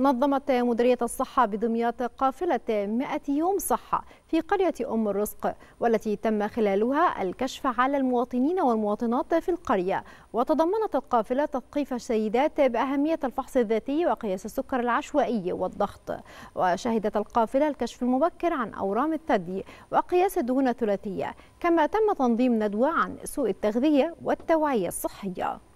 نظمت مديرية الصحة بدمياط قافلة 100 يوم صحة في قرية أم الرزق والتي تم خلالها الكشف على المواطنين والمواطنات في القرية وتضمنت القافلة تثقيف السيدات بأهمية الفحص الذاتي وقياس السكر العشوائي والضغط وشهدت القافلة الكشف المبكر عن أورام الثدي وقياس الدهون الثلاثية كما تم تنظيم ندوة عن سوء التغذية والتوعية الصحية